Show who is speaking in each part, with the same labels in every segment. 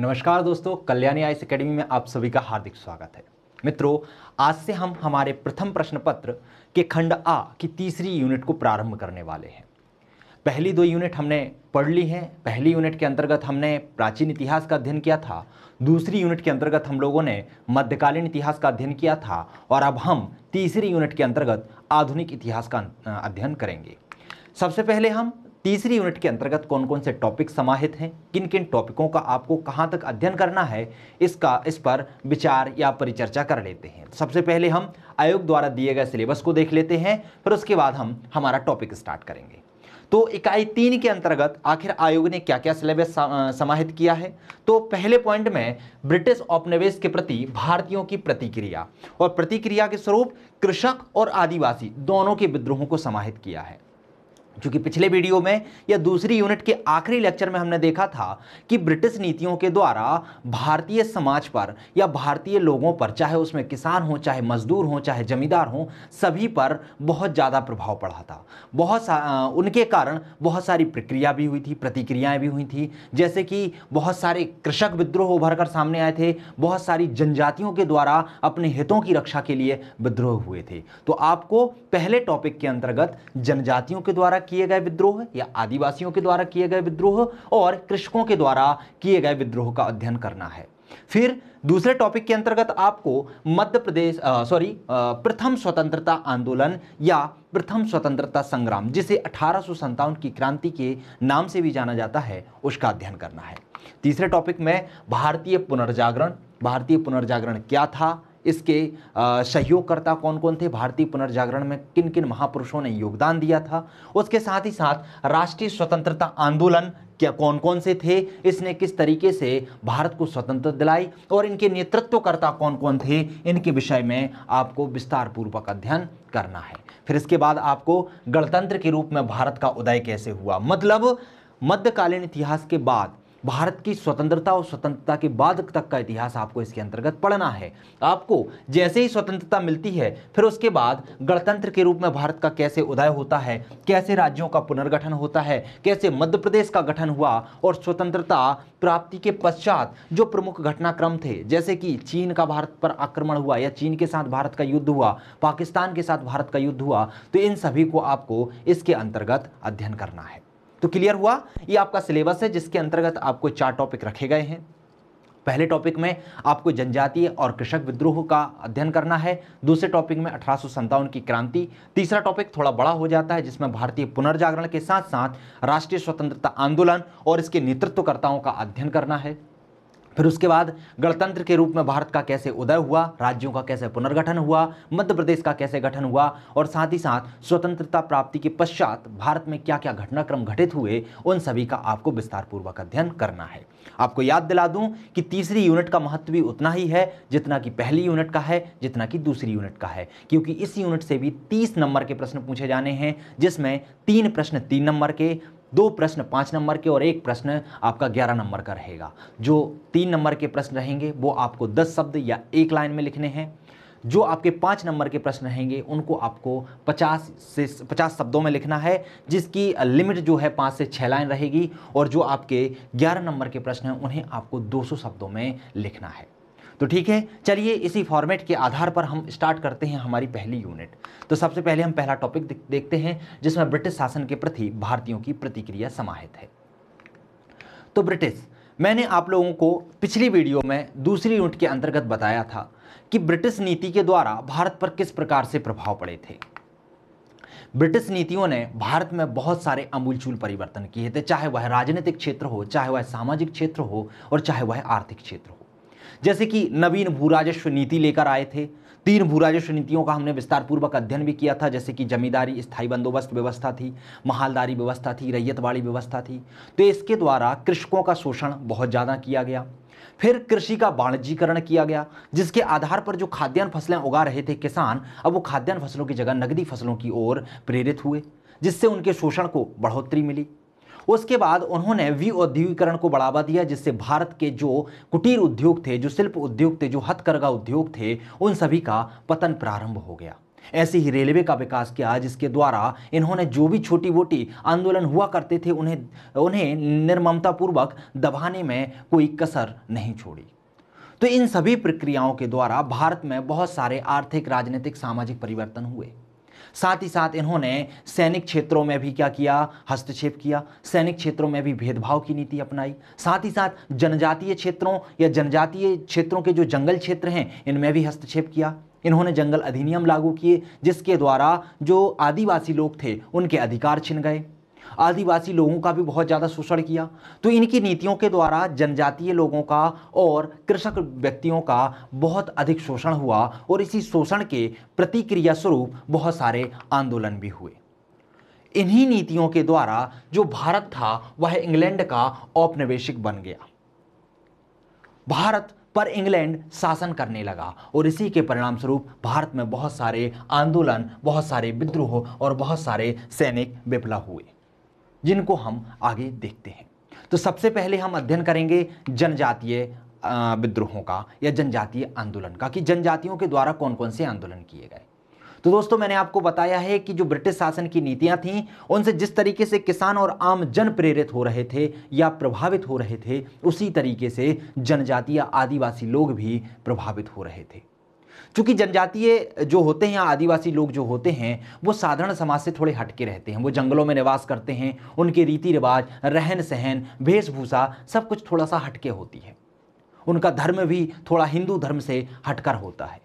Speaker 1: नमस्कार दोस्तों Kalyani ice academy में आप सभी का हार्दिक स्वागत है मित्रों आज से हम हमारे प्रथम प्रश्न पत्र के खंड आ की तीसरी यूनिट को प्रारंभ करने वाले हैं पहली दो यूनिट हमने पढ़ ली हैं पहली यूनिट के अंतर्गत हमने प्राचीन इतिहास का अध्ययन किया था दूसरी यूनिट के अंतर्गत हम लोगों ने मध्यकालीन इतिहास का अध्ययन किया था और अब हम तीसरी यूनिट के अंतर्गत आधुनिक इतिहास का अं, अध्ययन करेंगे सबसे पहले हम तीसरी यूनिट के अंतर्गत कौन कौन से टॉपिक समाहित हैं किन किन टॉपिकों का आपको कहाँ तक अध्ययन करना है इसका इस पर विचार या परिचर्चा कर लेते हैं सबसे पहले हम आयोग द्वारा दिए गए सिलेबस को देख लेते हैं फिर उसके बाद हम हमारा टॉपिक स्टार्ट करेंगे तो इकाई तीन के अंतर्गत आखिर आयोग ने क्या क्या सिलेबस समाहित किया है तो पहले पॉइंट में ब्रिटिश औपनिवेश के प्रति भारतीयों की प्रतिक्रिया और प्रतिक्रिया के स्वरूप कृषक और आदिवासी दोनों के विद्रोहों को समाहित किया है क्योंकि पिछले वीडियो में या दूसरी यूनिट के आखिरी लेक्चर में हमने देखा था कि ब्रिटिश नीतियों के द्वारा भारतीय समाज पर या भारतीय लोगों पर चाहे उसमें किसान हो चाहे मजदूर हो चाहे जमींदार हो सभी पर बहुत ज़्यादा प्रभाव पड़ा था बहुत सा उनके कारण बहुत सारी प्रक्रिया भी हुई थी प्रतिक्रियाएँ भी हुई थी जैसे कि बहुत सारे कृषक विद्रोह उभर कर सामने आए थे बहुत सारी जनजातियों के द्वारा अपने हितों की रक्षा के लिए विद्रोह हुए थे तो आपको पहले टॉपिक के अंतर्गत जनजातियों के द्वारा किए गए विद्रोह या आदिवासियों के द्वारा किए गए विद्रोह और कृषकों के द्वारा किए गए विद्रोह का अध्ययन करना है फिर दूसरे टॉपिक के अंतर्गत आपको मध्य प्रदेश सॉरी प्रथम स्वतंत्रता आंदोलन या प्रथम स्वतंत्रता संग्राम जिसे अठारह की क्रांति के नाम से भी जाना जाता है उसका अध्ययन करना है तीसरे टॉपिक में भारतीय पुनर्जागरण भारतीय पुनर्जागरण क्या था इसके सहयोगकर्ता कौन कौन थे भारतीय पुनर्जागरण में किन किन महापुरुषों ने योगदान दिया था उसके साथ ही साथ राष्ट्रीय स्वतंत्रता आंदोलन क्या कौन कौन से थे इसने किस तरीके से भारत को स्वतंत्रता दिलाई और इनके नेतृत्वकर्ता कौन कौन थे इनके विषय में आपको विस्तार पूर्वक अध्ययन करना है फिर इसके बाद आपको गणतंत्र के रूप में भारत का उदय कैसे हुआ मतलब मध्यकालीन इतिहास के बाद भारत की स्वतंत्रता और स्वतंत्रता के बाद तक का इतिहास आपको इसके अंतर्गत पढ़ना है आपको जैसे ही स्वतंत्रता मिलती है फिर उसके बाद गणतंत्र के रूप में भारत का कैसे उदय होता है कैसे राज्यों का पुनर्गठन होता है कैसे मध्य प्रदेश का गठन हुआ और स्वतंत्रता प्राप्ति के पश्चात जो प्रमुख घटनाक्रम थे जैसे कि चीन का भारत पर आक्रमण हुआ या चीन के साथ भारत का युद्ध हुआ पाकिस्तान के साथ भारत का युद्ध हुआ तो इन सभी को आपको इसके अंतर्गत अध्ययन करना है तो क्लियर हुआ ये आपका सिलेबस है जिसके अंतर्गत आपको चार टॉपिक रखे गए हैं पहले टॉपिक में आपको जनजातीय और कृषक विद्रोह का अध्ययन करना है दूसरे टॉपिक में अठारह की क्रांति तीसरा टॉपिक थोड़ा बड़ा हो जाता है जिसमें भारतीय पुनर्जागरण के साथ साथ राष्ट्रीय स्वतंत्रता आंदोलन और इसके नेतृत्वकर्ताओं का अध्ययन करना है फिर उसके बाद गणतंत्र के रूप में भारत का कैसे उदय हुआ राज्यों का कैसे पुनर्गठन हुआ मध्य प्रदेश का कैसे गठन हुआ और साथ ही साथ स्वतंत्रता प्राप्ति के पश्चात भारत में क्या क्या घटनाक्रम घटित हुए उन सभी का आपको विस्तार पूर्वक अध्ययन करना है आपको याद दिला दूं कि तीसरी यूनिट का महत्व भी उतना ही है जितना कि पहली यूनिट का है जितना कि दूसरी यूनिट का है क्योंकि इस यूनिट से भी तीस नंबर के प्रश्न पूछे जाने हैं जिसमें तीन प्रश्न तीन नंबर के दो प्रश्न पाँच नंबर के और एक प्रश्न आपका ग्यारह नंबर का रहेगा जो तीन नंबर के प्रश्न रहेंगे वो आपको दस शब्द या एक लाइन में लिखने हैं जो आपके पाँच नंबर के प्रश्न रहेंगे उनको आपको पचास से पचास शब्दों में लिखना है जिसकी लिमिट जो है पाँच से छः लाइन रहेगी और जो आपके ग्यारह नंबर के प्रश्न हैं उन्हें आपको दो सौ शब्दों में लिखना है तो ठीक है चलिए इसी फॉर्मेट के आधार पर हम स्टार्ट करते हैं हमारी पहली यूनिट तो सबसे पहले हम पहला टॉपिक देखते हैं जिसमें ब्रिटिश शासन के प्रति भारतीयों की प्रतिक्रिया समाहित है तो ब्रिटिश मैंने आप लोगों को पिछली वीडियो में दूसरी यूनिट के अंतर्गत बताया था कि ब्रिटिश नीति के द्वारा भारत पर किस प्रकार से प्रभाव पड़े थे ब्रिटिश नीतियों ने भारत में बहुत सारे अमूलचूल परिवर्तन किए थे चाहे वह राजनीतिक क्षेत्र हो चाहे वह सामाजिक क्षेत्र हो और चाहे वह आर्थिक क्षेत्र हो जैसे कि नवीन भू राजस्व नीति लेकर आए थे तीन भू राजस्व नीतियों का हमने विस्तारपूर्वक अध्ययन भी किया था जैसे कि जमींदारी स्थायी बंदोबस्त व्यवस्था थी महालदारी व्यवस्था थी रैयत वाली व्यवस्था थी तो इसके द्वारा कृषकों का शोषण बहुत ज़्यादा किया गया फिर कृषि का वाणिज्यीकरण किया गया जिसके आधार पर जो खाद्यान्न फसलें उगा रहे थे किसान अब वो खाद्यान्न फसलों की जगह नगदी फसलों की ओर प्रेरित हुए जिससे उनके शोषण को बढ़ोतरी मिली उसके बाद उन्होंने वी औद्योगिकरण को बढ़ावा दिया जिससे भारत के जो कुटीर उद्योग थे जो शिल्प उद्योग थे जो हथकरघा उद्योग थे उन सभी का पतन प्रारंभ हो गया ऐसे ही रेलवे का विकास किया जिसके द्वारा इन्होंने जो भी छोटी मोटी आंदोलन हुआ करते थे उन्हें उन्हें निर्ममतापूर्वक दबाने में कोई कसर नहीं छोड़ी तो इन सभी प्रक्रियाओं के द्वारा भारत में बहुत सारे आर्थिक राजनीतिक सामाजिक परिवर्तन हुए साथ ही साथ इन्होंने सैनिक क्षेत्रों में भी क्या किया हस्तक्षेप किया सैनिक क्षेत्रों में भी भेदभाव की नीति अपनाई साथ ही साथ जनजातीय क्षेत्रों या जनजातीय क्षेत्रों के जो जंगल क्षेत्र हैं इनमें भी हस्तक्षेप किया इन्होंने जंगल अधिनियम लागू किए जिसके द्वारा जो आदिवासी लोग थे उनके अधिकार छिन गए आदिवासी लोगों का भी बहुत ज़्यादा शोषण किया तो इनकी नीतियों के द्वारा जनजातीय लोगों का और कृषक व्यक्तियों का बहुत अधिक शोषण हुआ और इसी शोषण के प्रतिक्रिया स्वरूप बहुत सारे आंदोलन भी हुए इन्हीं नीतियों के द्वारा जो भारत था वह इंग्लैंड का औपनिवेशिक बन गया भारत पर इंग्लैंड शासन करने लगा और इसी के परिणाम स्वरूप भारत में बहुत सारे आंदोलन बहुत सारे विद्रोह और बहुत सारे सैनिक विप्लव हुए जिनको हम आगे देखते हैं तो सबसे पहले हम अध्ययन करेंगे जनजातीय विद्रोहों का या जनजातीय आंदोलन का कि जनजातियों के द्वारा कौन कौन से आंदोलन किए गए तो दोस्तों मैंने आपको बताया है कि जो ब्रिटिश शासन की नीतियां थीं उनसे जिस तरीके से किसान और आम जन प्रेरित हो रहे थे या प्रभावित हो रहे थे उसी तरीके से जनजातीय आदिवासी लोग भी प्रभावित हो रहे थे चूंकि जनजातीय जो होते हैं या आदिवासी लोग जो होते हैं वो साधारण समाज से थोड़े हटके रहते हैं वो जंगलों में निवास करते हैं उनके रीति रिवाज रहन सहन वेशभूषा सब कुछ थोड़ा सा हटके होती है उनका धर्म भी थोड़ा हिंदू धर्म से हटकर होता है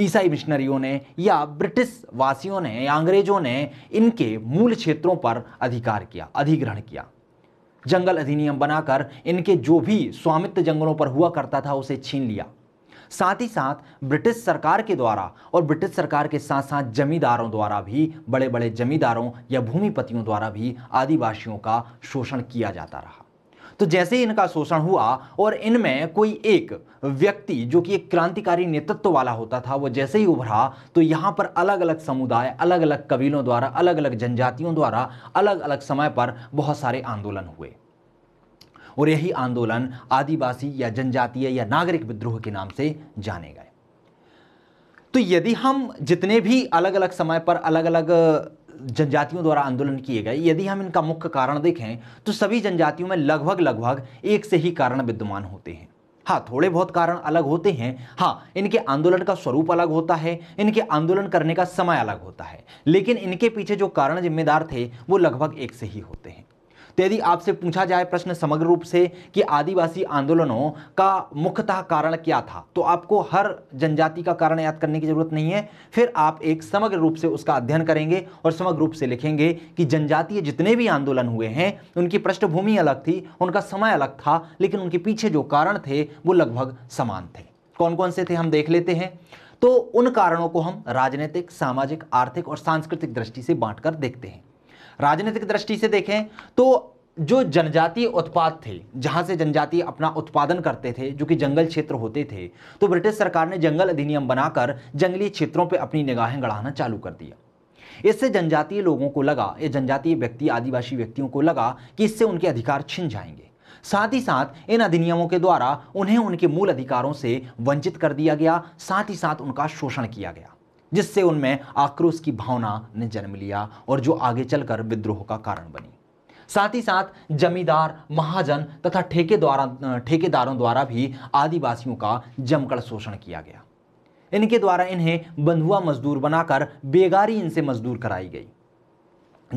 Speaker 1: ईसाई मिशनरियों ने या ब्रिटिश वासियों ने या अंग्रेजों ने इनके मूल क्षेत्रों पर अधिकार किया अधिग्रहण किया जंगल अधिनियम बनाकर इनके जो भी स्वामित्व जंगलों पर हुआ करता था उसे छीन लिया साथ ही साथ ब्रिटिश सरकार के द्वारा और ब्रिटिश सरकार के साथ साथ जमींदारों द्वारा भी बड़े बड़े जमींदारों या भूमिपतियों द्वारा भी आदिवासियों का शोषण किया जाता रहा तो जैसे ही इनका शोषण हुआ और इनमें कोई एक व्यक्ति जो कि एक क्रांतिकारी नेतृत्व वाला होता था वो जैसे ही उभरा तो यहाँ पर अलग अलग समुदाय अलग अलग कबीलों द्वारा अलग अलग जनजातियों द्वारा अलग अलग समय पर बहुत सारे आंदोलन हुए और यही आंदोलन आदिवासी या जनजातीय या नागरिक विद्रोह के नाम से जाने गए तो यदि हम जितने भी अलग अलग समय पर अलग अलग जनजातियों द्वारा आंदोलन किए गए यदि हम इनका मुख्य कारण देखें तो सभी जनजातियों में लगभग लगभग एक से ही कारण विद्यमान होते हैं हाँ थोड़े बहुत कारण अलग होते हैं हाँ इनके आंदोलन का स्वरूप अलग होता है इनके आंदोलन करने का समय अलग होता है लेकिन इनके पीछे जो कारण जिम्मेदार थे वो लगभग एक से ही होते हैं तो यदि आपसे पूछा जाए प्रश्न समग्र रूप से कि आदिवासी आंदोलनों का मुख्यतः कारण क्या था तो आपको हर जनजाति का कारण याद करने की जरूरत नहीं है फिर आप एक समग्र रूप से उसका अध्ययन करेंगे और समग्र रूप से लिखेंगे कि जनजातीय जितने भी आंदोलन हुए हैं उनकी पृष्ठभूमि अलग थी उनका समय अलग था लेकिन उनके पीछे जो कारण थे वो लगभग समान थे कौन कौन से थे हम देख लेते हैं तो उन कारणों को हम राजनीतिक सामाजिक आर्थिक और सांस्कृतिक दृष्टि से बांटकर देखते हैं राजनीतिक दृष्टि से देखें तो जो जनजातीय उत्पाद थे जहाँ से जनजाति अपना उत्पादन करते थे जो कि जंगल क्षेत्र होते थे तो ब्रिटिश सरकार ने जंगल अधिनियम बनाकर जंगली क्षेत्रों पर अपनी निगाहें गढ़ाना चालू कर दिया इससे जनजातीय लोगों को लगा या जनजातीय व्यक्ति आदिवासी व्यक्तियों को लगा कि इससे उनके अधिकार छिन जाएंगे साथ ही साथ इन अधिनियमों के द्वारा उन्हें उनके मूल अधिकारों से वंचित कर दिया गया साथ ही साथ उनका शोषण किया गया जिससे उनमें आक्रोश की भावना ने जन्म लिया और जो आगे चलकर विद्रोह का कारण बनी साथ ही साथ जमींदार महाजन तथा ठेके द्वारा ठेकेदारों द्वारा भी आदिवासियों का जमकर शोषण किया गया इनके द्वारा इन्हें बंधुआ मजदूर बनाकर बेगारी इनसे मजदूर कराई गई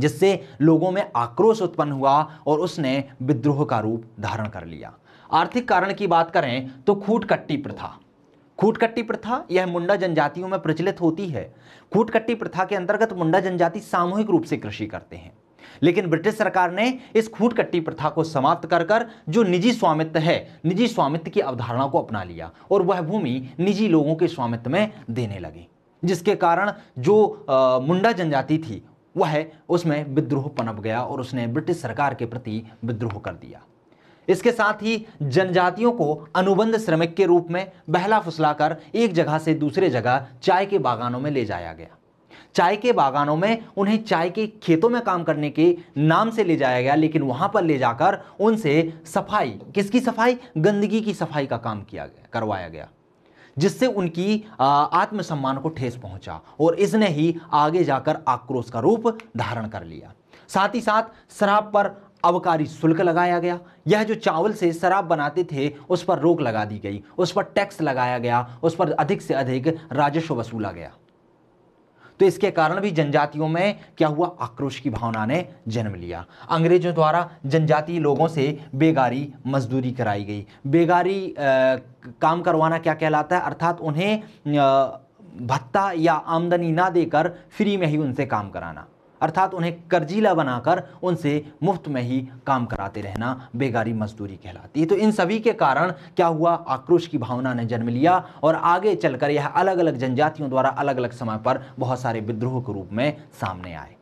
Speaker 1: जिससे लोगों में आक्रोश उत्पन्न हुआ और उसने विद्रोह का रूप धारण कर लिया आर्थिक कारण की बात करें तो खूट कट्टी प्रथा खूटकट्टी प्रथा यह मुंडा जनजातियों में प्रचलित होती है खूटकट्टी प्रथा के अंतर्गत मुंडा जनजाति सामूहिक रूप से कृषि करते हैं लेकिन ब्रिटिश सरकार ने इस खूटकट्टी प्रथा को समाप्त कर कर जो निजी स्वामित्व है निजी स्वामित्व की अवधारणा को अपना लिया और वह भूमि निजी लोगों के स्वामित्व में देने लगी जिसके कारण जो आ, मुंडा जनजाति थी वह उसमें विद्रोह पनप गया और उसने ब्रिटिश सरकार के प्रति विद्रोह कर दिया इसके साथ ही जनजातियों को अनुबंध श्रमिक के रूप में बहला फुसलाकर एक जगह से दूसरे जगह चाय के बागानों में ले जाया गया चाय के बागानों में उन्हें चाय के खेतों में काम करने के नाम से ले जाया गया लेकिन वहां पर ले जाकर उनसे सफाई किसकी सफाई गंदगी की सफाई का काम किया गया करवाया गया जिससे उनकी आत्मसम्मान को ठेस पहुंचा और इसने ही आगे जाकर आक्रोश का रूप धारण कर लिया साथ ही साथ शराब पर अवकारी शुल्क लगाया गया यह जो चावल से शराब बनाते थे उस पर रोक लगा दी गई उस पर टैक्स लगाया गया उस पर अधिक से अधिक राजस्व वसूला गया तो इसके कारण भी जनजातियों में क्या हुआ आक्रोश की भावना ने जन्म लिया अंग्रेजों द्वारा जनजातीय लोगों से बेगारी मजदूरी कराई गई बेगारी आ, काम करवाना क्या कहलाता है अर्थात उन्हें आ, भत्ता या आमदनी ना देकर फ्री में ही उनसे काम कराना अर्थात उन्हें कर्जीला बनाकर उनसे मुफ्त में ही काम कराते रहना बेगारी मजदूरी कहलाती है तो इन सभी के कारण क्या हुआ आक्रोश की भावना ने जन्म लिया और आगे चलकर यह अलग अलग जनजातियों द्वारा अलग अलग समय पर बहुत सारे विद्रोह के रूप में सामने आए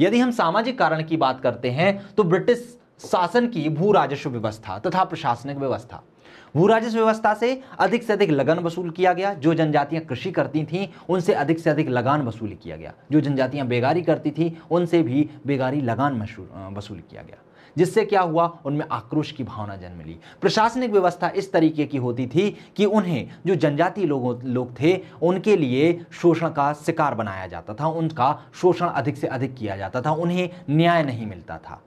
Speaker 1: यदि हम सामाजिक कारण की बात करते हैं तो ब्रिटिश शासन की भू राजस्व व्यवस्था तथा प्रशासनिक व्यवस्था भू राजस्व व्यवस्था से अधिक से अधिक लगन वसूल किया गया जो जनजातियां कृषि करती थीं उनसे अधिक से अधिक लगान वसूल किया गया जो जनजातियां बेगारी करती थीं उनसे भी बेगारी लगान वसूल किया गया जिससे क्या हुआ उनमें आक्रोश की भावना जन्म ली प्रशासनिक व्यवस्था इस तरीके की होती थी कि उन्हें जो जनजाति लोगों लोग थे उनके लिए शोषण का शिकार बनाया जाता था उनका शोषण अधिक से अधिक किया जाता था उन्हें न्याय नहीं मिलता था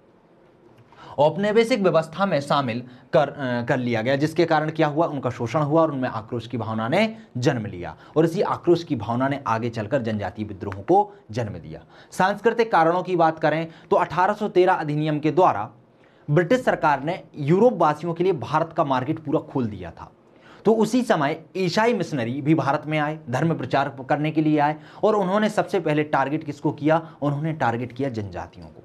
Speaker 1: औपनिवेशिक व्यवस्था में शामिल कर कर लिया गया जिसके कारण क्या हुआ उनका शोषण हुआ और उनमें आक्रोश की भावना ने जन्म लिया और इसी आक्रोश की भावना ने आगे चलकर जनजातीय विद्रोहों को जन्म दिया सांस्कृतिक कारणों की बात करें तो 1813 अधिनियम के द्वारा ब्रिटिश सरकार ने यूरोप वासियों के लिए भारत का मार्केट पूरा खोल दिया था तो उसी समय ईसाई मिशनरी भी भारत में आए धर्म प्रचार करने के लिए आए और उन्होंने सबसे पहले टारगेट किसको किया उन्होंने टारगेट किया जनजातियों को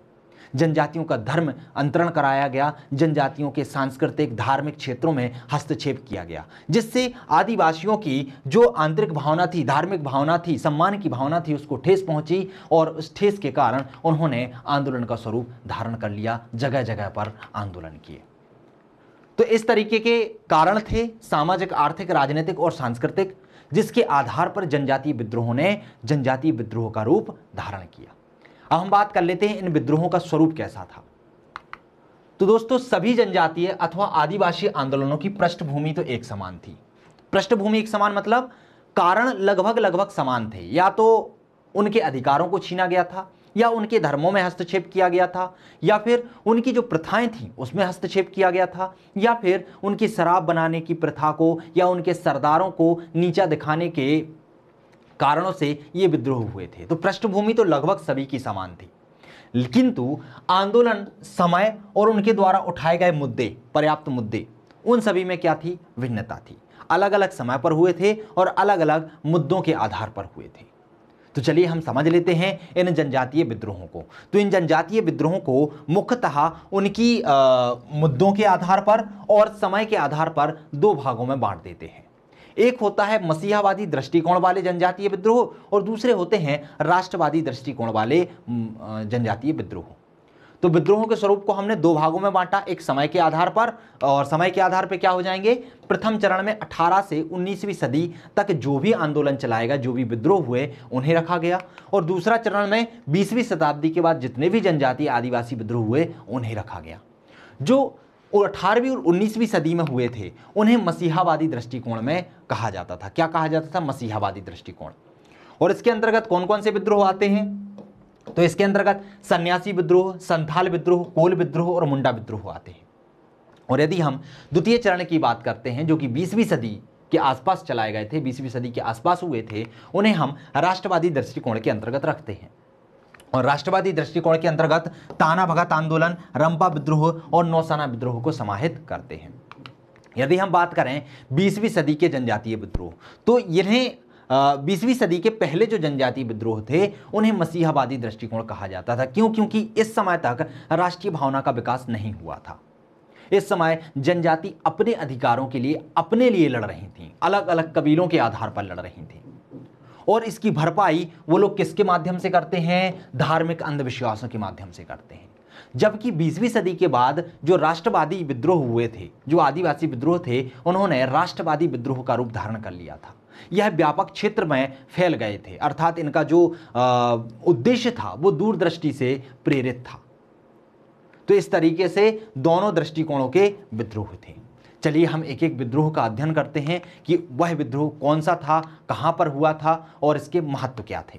Speaker 1: जनजातियों का धर्म अंतरण कराया गया जनजातियों के सांस्कृतिक धार्मिक क्षेत्रों में हस्तक्षेप किया गया जिससे आदिवासियों की जो आंतरिक भावना थी धार्मिक भावना थी सम्मान की भावना थी उसको ठेस पहुंची और उस ठेस के कारण उन्होंने आंदोलन का स्वरूप धारण कर लिया जगह जगह पर आंदोलन किए तो इस तरीके के कारण थे सामाजिक आर्थिक राजनीतिक और सांस्कृतिक जिसके आधार पर जनजातीय विद्रोहों ने जनजातीय विद्रोह का रूप धारण किया अब हम बात कर लेते हैं इन विद्रोहों का स्वरूप कैसा था तो दोस्तों सभी जनजातीय अथवा आदिवासी आंदोलनों की पृष्ठभूमि तो एक समान थी पृष्ठभूमि एक समान मतलब कारण लगभग लगभग समान थे या तो उनके अधिकारों को छीना गया था या उनके धर्मों में हस्तक्षेप किया गया था या फिर उनकी जो प्रथाएं थीं उसमें हस्तक्षेप किया गया था या फिर उनकी शराब बनाने की प्रथा को या उनके सरदारों को नीचा दिखाने के कारणों से ये विद्रोह हुए थे तो पृष्ठभूमि तो लगभग सभी की समान थी किंतु आंदोलन समय और उनके द्वारा उठाए गए मुद्दे पर्याप्त मुद्दे उन सभी में क्या थी भिन्नता थी अलग अलग समय पर हुए थे और अलग अलग मुद्दों के आधार पर हुए थे तो चलिए हम समझ लेते हैं इन जनजातीय विद्रोहों को तो इन जनजातीय विद्रोहों को मुख्यतः उनकी आ, मुद्दों के आधार पर और समय के आधार पर दो भागों में बांट देते हैं एक होता है मसीहावादी दृष्टिकोण वाले जनजातीय विद्रोह और दूसरे होते हैं राष्ट्रवादी दृष्टिकोण वाले जनजातीय विद्रोह तो विद्रोहों के स्वरूप को हमने दो भागों में बांटा एक समय के आधार पर और समय के आधार पर क्या हो जाएंगे प्रथम चरण में 18 से 19वीं सदी तक जो भी आंदोलन चलाएगा जो भी विद्रोह हुए उन्हें रखा गया और दूसरा चरण में 20वीं शताब्दी के बाद जितने भी जनजाति आदिवासी विद्रोह हुए उन्हें रखा गया जो और अठारहवीं और उन्नीसवीं सदी में हुए थे उन्हें मसीहावादी दृष्टिकोण में कहा जाता था क्या कहा जाता था मसीहावादी दृष्टिकोण और इसके अंतर्गत कौन कौन से विद्रोह आते हैं तो इसके अंतर्गत सन्यासी विद्रोह संथाल विद्रोह कोल विद्रोह और मुंडा विद्रोह आते हैं और यदि हम द्वितीय चरण की बात करते हैं जो कि बीसवीं सदी के आसपास चलाए गए थे बीसवीं सदी के आसपास हुए थे उन्हें हम राष्ट्रवादी दृष्टिकोण के अंतर्गत रखते हैं और राष्ट्रवादी दृष्टिकोण के अंतर्गत ताना भगत आंदोलन रंपा विद्रोह और नौसाना विद्रोह को समाहित करते हैं यदि हम बात करें बीसवीं सदी के जनजातीय विद्रोह तो इन्हें बीसवीं सदी के पहले जो जनजातीय विद्रोह थे उन्हें मसीहावादी दृष्टिकोण कहा जाता था क्यों क्योंकि इस समय तक राष्ट्रीय भावना का विकास नहीं हुआ था इस समय जनजाति अपने अधिकारों के लिए अपने लिए लड़ रही थी अलग अलग कबीलों के आधार पर लड़ रही थी और इसकी भरपाई वो लोग किसके माध्यम से करते हैं धार्मिक अंधविश्वासों के माध्यम से करते हैं जबकि 20वीं सदी के बाद जो राष्ट्रवादी विद्रोह हुए थे जो आदिवासी विद्रोह थे उन्होंने राष्ट्रवादी विद्रोह का रूप धारण कर लिया था यह व्यापक क्षेत्र में फैल गए थे अर्थात इनका जो उद्देश्य था वो दूरदृष्टि से प्रेरित था तो इस तरीके से दोनों दृष्टिकोणों के विद्रोह थे चलिए हम एक एक विद्रोह का अध्ययन करते हैं कि वह विद्रोह कौन सा था कहाँ पर हुआ था और इसके महत्व क्या थे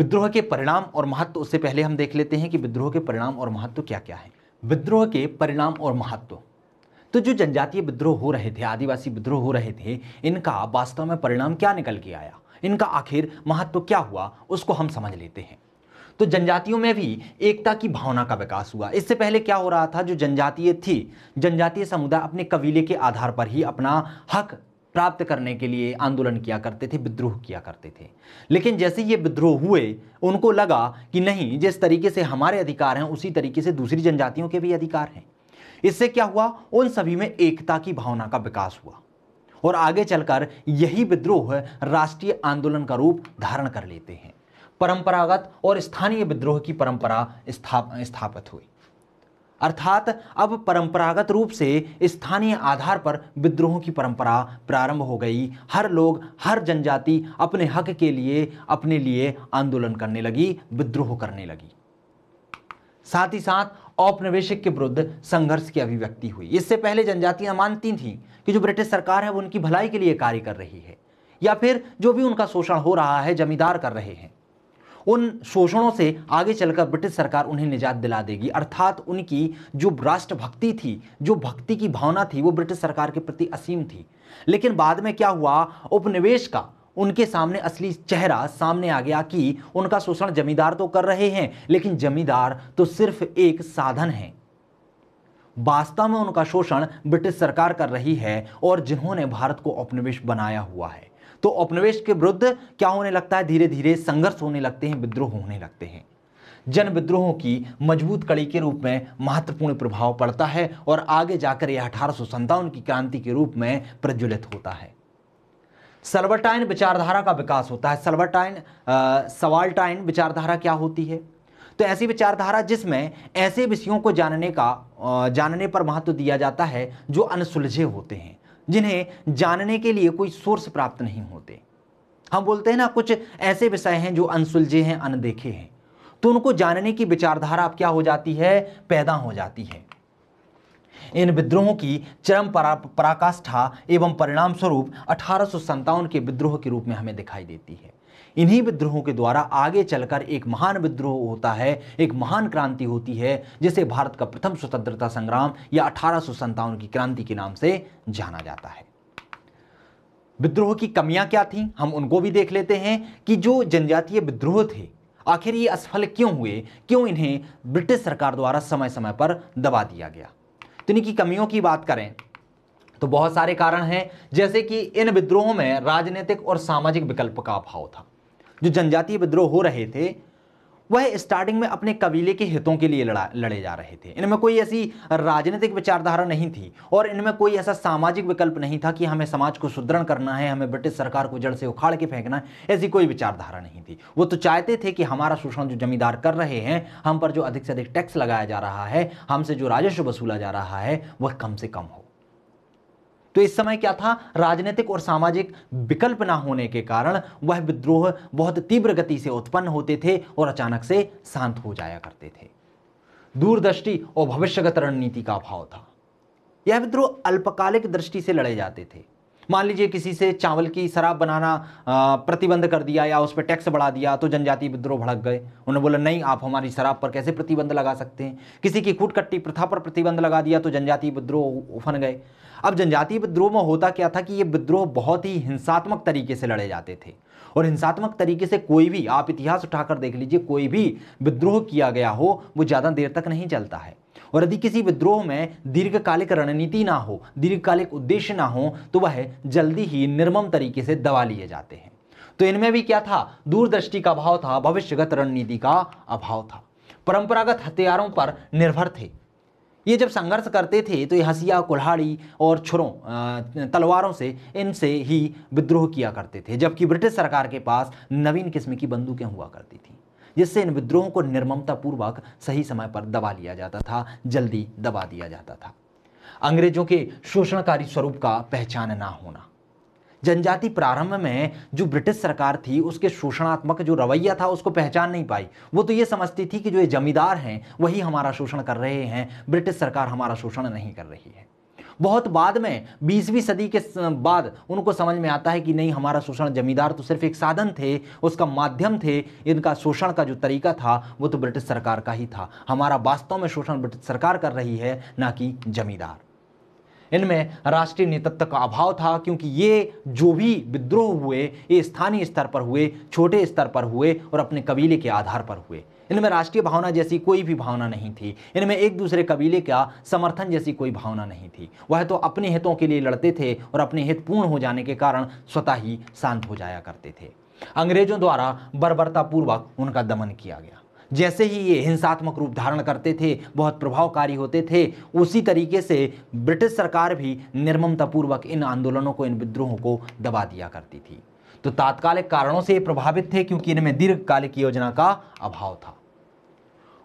Speaker 1: विद्रोह के परिणाम और महत्व उससे पहले हम देख लेते हैं कि विद्रोह के परिणाम और महत्व क्या क्या है विद्रोह के परिणाम और महत्व तो जो जनजातीय विद्रोह हो रहे थे आदिवासी विद्रोह हो रहे थे इनका वास्तव में परिणाम क्या निकल के आया इनका आखिर महत्व क्या हुआ उसको हम समझ लेते हैं तो जनजातियों में भी एकता की भावना का विकास हुआ इससे पहले क्या हो रहा था जो जनजातीय थी जनजातीय समुदाय अपने कबीले के आधार पर ही अपना हक प्राप्त करने के लिए आंदोलन किया करते थे विद्रोह किया करते थे लेकिन जैसे ये विद्रोह हुए उनको लगा कि नहीं जिस तरीके से हमारे अधिकार हैं उसी तरीके से दूसरी जनजातियों के भी अधिकार हैं इससे क्या हुआ उन सभी में एकता की भावना का विकास हुआ और आगे चलकर यही विद्रोह राष्ट्रीय आंदोलन का रूप धारण कर लेते हैं परंपरागत और स्थानीय विद्रोह की परंपरा स्थाप स्थापित हुई अर्थात अब परंपरागत रूप से स्थानीय आधार पर विद्रोहों की परंपरा प्रारंभ हो गई हर लोग हर जनजाति अपने हक के लिए अपने लिए आंदोलन करने लगी विद्रोह करने लगी साथ ही साथ औपनिवेशिक के विरुद्ध संघर्ष की अभिव्यक्ति हुई इससे पहले जनजातियां मानती थीं कि जो ब्रिटिश सरकार है वो उनकी भलाई के लिए कार्य कर रही है या फिर जो भी उनका शोषण हो रहा है जमींदार कर रहे हैं उन शोषणों से आगे चलकर ब्रिटिश सरकार उन्हें निजात दिला देगी अर्थात उनकी जो राष्ट्रभक्ति थी जो भक्ति की भावना थी वो ब्रिटिश सरकार के प्रति असीम थी लेकिन बाद में क्या हुआ उपनिवेश का उनके सामने असली चेहरा सामने आ गया कि उनका शोषण जमींदार तो कर रहे हैं लेकिन जमींदार तो सिर्फ एक साधन है वास्तव में उनका शोषण ब्रिटिश सरकार कर रही है और जिन्होंने भारत को औपनिवेश बनाया हुआ है तो उपनिवेश के विरुद्ध क्या होने लगता है धीरे धीरे संघर्ष होने लगते हैं विद्रोह होने लगते हैं जन विद्रोहों की मजबूत कड़ी के रूप में महत्वपूर्ण प्रभाव पड़ता है और आगे जाकर यह अठारह की क्रांति के रूप में प्रज्वलित होता है सल्वरटाइन विचारधारा का विकास होता है सल्वर्टाइन सवाल्टाइन विचारधारा क्या होती है तो ऐसी विचारधारा जिसमें ऐसे विषयों को जानने का जानने पर महत्व दिया जाता है जो अनसुलझे होते हैं जिन्हें जानने के लिए कोई सोर्स प्राप्त नहीं होते हम बोलते हैं ना कुछ ऐसे विषय हैं जो अनसुलझे हैं अनदेखे हैं तो उनको जानने की विचारधारा अब क्या हो जाती है पैदा हो जाती है इन विद्रोहों की चरम परा, पराकाष्ठा एवं परिणाम स्वरूप अठारह के विद्रोह के रूप में हमें दिखाई देती है इन्हीं विद्रोहों के द्वारा आगे चलकर एक महान विद्रोह होता है एक महान क्रांति होती है जिसे भारत का प्रथम स्वतंत्रता संग्राम या अठारह की क्रांति के नाम से जाना जाता है विद्रोह की कमियां क्या थीं हम उनको भी देख लेते हैं कि जो जनजातीय विद्रोह थे आखिर ये असफल क्यों हुए क्यों इन्हें ब्रिटिश सरकार द्वारा समय समय पर दबा दिया गया तो इनकी कमियों की बात करें तो बहुत सारे कारण हैं जैसे कि इन विद्रोहों में राजनीतिक और सामाजिक विकल्प का अभाव था जो जनजातीय विद्रोह हो रहे थे वह स्टार्टिंग में अपने कबीले के हितों के लिए लड़ा लड़े जा रहे थे इनमें कोई ऐसी राजनीतिक विचारधारा नहीं थी और इनमें कोई ऐसा सामाजिक विकल्प नहीं था कि हमें समाज को सुदृढ़ करना है हमें ब्रिटिश सरकार को जड़ से उखाड़ के फेंकना है ऐसी कोई विचारधारा नहीं थी वो तो चाहते थे कि हमारा शोषण जो जमींदार कर रहे हैं हम पर जो अधिक से अधिक टैक्स लगाया जा रहा है हमसे जो राजस्व वसूला जा रहा है वह कम से कम हो तो इस समय क्या था राजनीतिक और सामाजिक विकल्प ना होने के कारण वह विद्रोह बहुत तीव्र गति से उत्पन्न होते थे और अचानक से शांत हो जाया करते थे दूरदृष्टि और भविष्यगत रणनीति का अभाव था यह विद्रोह अल्पकालिक दृष्टि से लड़े जाते थे मान लीजिए किसी से चावल की शराब बनाना प्रतिबंध कर दिया या उस पर टैक्स बढ़ा दिया तो जनजाति विद्रोह भड़क गए उन्होंने बोला नहीं आप हमारी शराब पर कैसे प्रतिबंध लगा सकते हैं किसी की कूटकट्टी प्रथा पर प्रतिबंध लगा दिया तो जनजाति विद्रोह उफन गए अब जनजातीय विद्रोह में होता क्या था कि ये विद्रोह बहुत ही हिंसात्मक तरीके से लड़े जाते थे और हिंसात्मक तरीके से कोई भी आप इतिहास उठाकर देख लीजिए कोई भी विद्रोह किया गया हो वो ज़्यादा देर तक नहीं चलता है और यदि किसी विद्रोह में दीर्घकालिक रणनीति ना हो दीर्घकालिक उद्देश्य ना हो तो वह जल्दी ही निर्मम तरीके से दबा लिए जाते हैं तो इनमें भी क्या था दूरदृष्टि का अभाव था भविष्यगत रणनीति का अभाव था परंपरागत हथियारों पर निर्भर थे ये जब संघर्ष करते थे तो ये हसिया कुल्हाड़ी और छुरों तलवारों से इनसे ही विद्रोह किया करते थे जबकि ब्रिटिश सरकार के पास नवीन किस्म की बंदूकें हुआ करती थी जिससे इन विद्रोहों को निर्ममतापूर्वक सही समय पर दबा लिया जाता था जल्दी दबा दिया जाता था अंग्रेजों के शोषणकारी स्वरूप का पहचान ना होना जनजाति प्रारंभ में जो ब्रिटिश सरकार थी उसके शोषणात्मक जो रवैया था उसको पहचान नहीं पाई वो तो ये समझती थी कि जो ये जमींदार हैं वही हमारा शोषण कर रहे हैं ब्रिटिश सरकार हमारा शोषण नहीं कर रही है बहुत बाद में बीसवीं सदी के बाद उनको समझ में आता है कि नहीं हमारा शोषण जमींदार तो सिर्फ एक साधन थे उसका माध्यम थे इनका शोषण का जो तरीका था वो तो ब्रिटिश सरकार का ही था हमारा वास्तव में शोषण ब्रिटिश सरकार कर रही है ना कि जमींदार इनमें राष्ट्रीय नेतृत्व का अभाव था क्योंकि ये जो भी विद्रोह हुए ये स्थानीय स्तर पर हुए छोटे स्तर पर हुए और अपने कबीले के आधार पर हुए इनमें राष्ट्रीय भावना जैसी कोई भी भावना नहीं थी इनमें एक दूसरे कबीले का समर्थन जैसी कोई भावना नहीं थी वह तो अपने हितों के लिए लड़ते थे और अपने हित पूर्ण हो जाने के कारण स्वतः ही शांत हो जाया करते थे अंग्रेजों द्वारा बर्बरतापूर्वक उनका दमन किया गया जैसे ही ये हिंसात्मक रूप धारण करते थे बहुत प्रभावकारी होते थे उसी तरीके से ब्रिटिश सरकार भी निर्ममतापूर्वक इन आंदोलनों को इन विद्रोहों को दबा दिया करती थी तो तात्कालिक कारणों से ये प्रभावित थे क्योंकि इनमें दीर्घकालिक योजना का अभाव था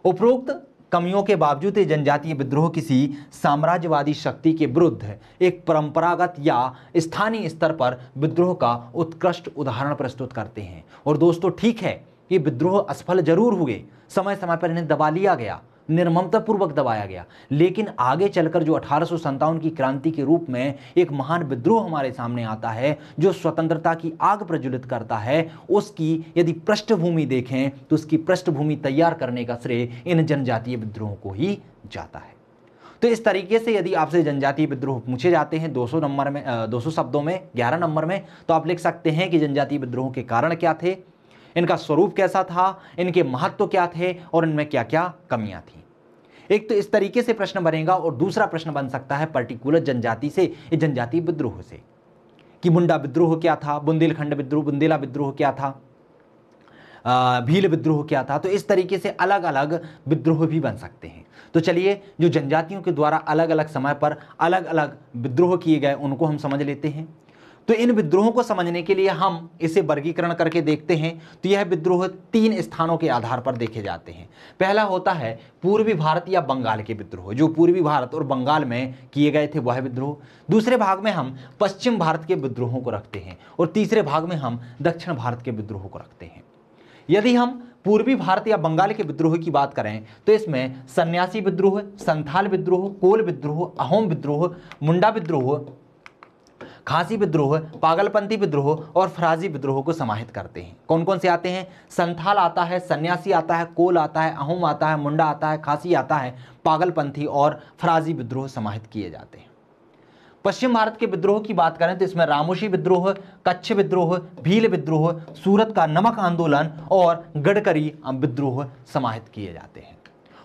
Speaker 1: उपरोक्त कमियों के बावजूद ये जनजातीय विद्रोह किसी साम्राज्यवादी शक्ति के विरुद्ध एक परंपरागत या स्थानीय स्तर पर विद्रोह का उत्कृष्ट उदाहरण प्रस्तुत करते हैं और दोस्तों ठीक है ये विद्रोह असफल जरूर हुए समय समय पर इन्हें दबा लिया गया निर्ममतापूर्वक दबाया गया लेकिन आगे चलकर जो अठारह की क्रांति के रूप में एक महान विद्रोह हमारे सामने आता है जो स्वतंत्रता की आग प्रज्वलित करता है उसकी यदि पृष्ठभूमि देखें तो उसकी पृष्ठभूमि तैयार करने का श्रेय इन जनजातीय विद्रोहों को ही जाता है तो इस तरीके से यदि आपसे जनजातीय विद्रोह पूछे जाते हैं 200 नंबर में 200 शब्दों में 11 नंबर में तो आप लिख सकते हैं कि जनजातीय विद्रोह के कारण क्या थे इनका स्वरूप कैसा था इनके महत्व क्या थे और इनमें क्या क्या कमियां थी एक तो इस तरीके से प्रश्न बनेगा और दूसरा प्रश्न बन सकता है पर्टिकुलर जनजाति से जनजाति विद्रोह से कि मुंडा विद्रोह क्या था बुंदेलखंड विद्रोह बुंदेला विद्रोह क्या था भील विद्रोह क्या था तो इस तरीके से अलग अलग विद्रोह भी बन सकते हैं तो चलिए जो जनजातियों के द्वारा अलग अलग समय पर अलग अलग विद्रोह किए गए उनको हम समझ लेते हैं तो इन विद्रोहों को समझने के लिए हम इसे वर्गीकरण करके देखते हैं तो यह विद्रोह तीन स्थानों के आधार पर देखे जाते हैं पहला होता है पूर्वी भारत या बंगाल के विद्रोह जो पूर्वी भारत और बंगाल में किए गए थे वह विद्रोह दूसरे भाग में हम पश्चिम भारत के विद्रोहों को रखते हैं और तीसरे भाग में हम दक्षिण भारत के विद्रोह को रखते हैं यदि हम पूर्वी भारत या बंगाल के विद्रोह की बात करें तो इसमें सन्यासी विद्रोह संथाल विद्रोह कोल विद्रोह अहोम विद्रोह मुंडा विद्रोह खांसी विद्रोह पागलपंथी विद्रोह और फराजी विद्रोह को समाहित करते हैं कौन कौन से आते हैं संथाल आता है सन्यासी आता है कोल आता है अहोम आता है मुंडा आता है खांसी आता है पागलपंथी और फराजी विद्रोह समाहित किए जाते हैं पश्चिम भारत के विद्रोह की बात करें तो इसमें रामोशी विद्रोह कच्छ विद्रोह भील विद्रोह सूरत का नमक आंदोलन और गडकरी विद्रोह समाहित किए जाते हैं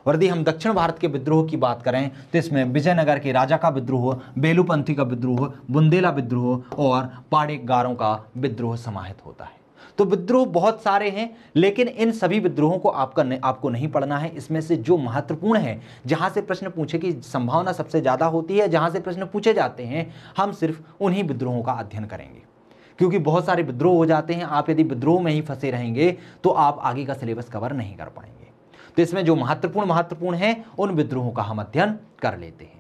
Speaker 1: और यदि हम दक्षिण भारत के विद्रोह की बात करें तो इसमें विजयनगर के राजा का विद्रोह बेलूपंथी का विद्रोह बुंदेला विद्रोह और पाड़े गारों का विद्रोह समाहित होता है तो विद्रोह बहुत सारे हैं लेकिन इन सभी विद्रोहों को आपका न, आपको नहीं पढ़ना है इसमें से जो महत्वपूर्ण है जहां से प्रश्न पूछे की संभावना सबसे ज़्यादा होती है जहां से प्रश्न पूछे जाते हैं हम सिर्फ उन्हीं विद्रोहों का अध्ययन करेंगे क्योंकि बहुत सारे विद्रोह हो जाते हैं आप यदि विद्रोह में ही फंसे रहेंगे तो आप आगे का सिलेबस कवर नहीं कर पाएंगे तो इसमें जो महत्वपूर्ण महत्वपूर्ण हैं उन विद्रोहों का हम अध्ययन कर लेते हैं